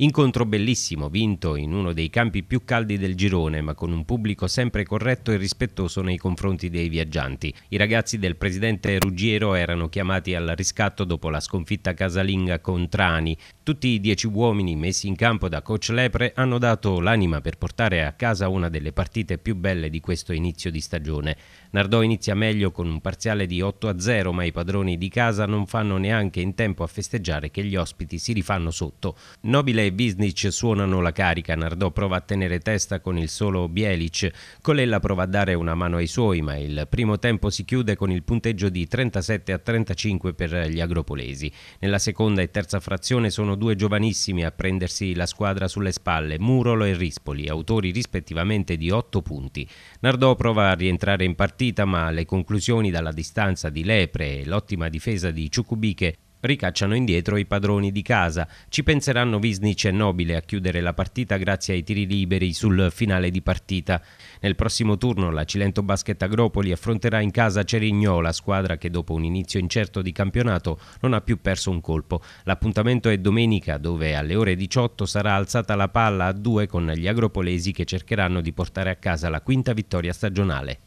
Incontro bellissimo, vinto in uno dei campi più caldi del girone, ma con un pubblico sempre corretto e rispettoso nei confronti dei viaggianti. I ragazzi del presidente Ruggiero erano chiamati al riscatto dopo la sconfitta casalinga con Trani. Tutti i dieci uomini messi in campo da coach Lepre hanno dato l'anima per portare a casa una delle partite più belle di questo inizio di stagione. Nardò inizia meglio con un parziale di 8 0, ma i padroni di casa non fanno neanche in tempo a festeggiare che gli ospiti si rifanno sotto. Nobile e Visnic suonano la carica, Nardò prova a tenere testa con il solo Bielic, Colella prova a dare una mano ai suoi, ma il primo tempo si chiude con il punteggio di 37 a 35 per gli agropolesi. Nella seconda e terza frazione sono due giovanissimi a prendersi la squadra sulle spalle, Murolo e Rispoli, autori rispettivamente di 8 punti. Nardò prova a rientrare in partita, ma le conclusioni dalla distanza di Lepre e l'ottima difesa di Ciucubiche Ricacciano indietro i padroni di casa. Ci penseranno Visnic e Nobile a chiudere la partita grazie ai tiri liberi sul finale di partita. Nel prossimo turno la Cilento Basket Agropoli affronterà in casa Cerignola, squadra che dopo un inizio incerto di campionato non ha più perso un colpo. L'appuntamento è domenica dove alle ore 18 sarà alzata la palla a due con gli agropolesi che cercheranno di portare a casa la quinta vittoria stagionale.